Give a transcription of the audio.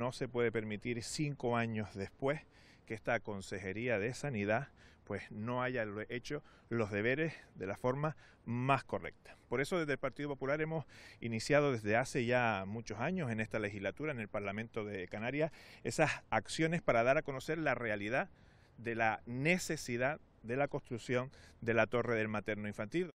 No se puede permitir cinco años después que esta Consejería de Sanidad pues no haya hecho los deberes de la forma más correcta. Por eso desde el Partido Popular hemos iniciado desde hace ya muchos años en esta legislatura, en el Parlamento de Canarias, esas acciones para dar a conocer la realidad de la necesidad de la construcción de la torre del materno infantil.